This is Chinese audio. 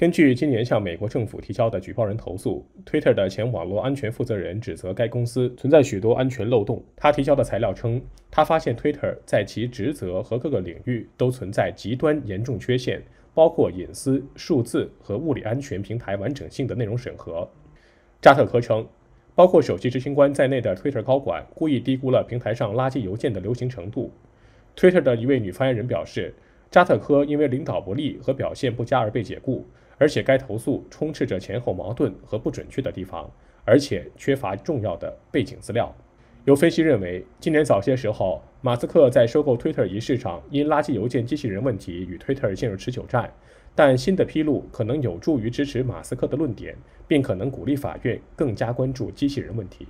根据今年向美国政府提交的举报人投诉，Twitter 的前网络安全负责人指责该公司存在许多安全漏洞。他提交的材料称，他发现 Twitter 在其职责和各个领域都存在极端严重缺陷，包括隐私、数字和物理安全、平台完整性的内容审核。扎特科称，包括首席执行官在内的 Twitter 高管故意低估了平台上垃圾邮件的流行程度。Twitter 的一位女发言人表示，扎特科因为领导不力和表现不佳而被解雇。而且该投诉充斥着前后矛盾和不准确的地方，而且缺乏重要的背景资料。有分析认为，今年早些时候，马斯克在收购推特仪式上因垃圾邮件机器人问题与推特陷入持久战，但新的披露可能有助于支持马斯克的论点，并可能鼓励法院更加关注机器人问题。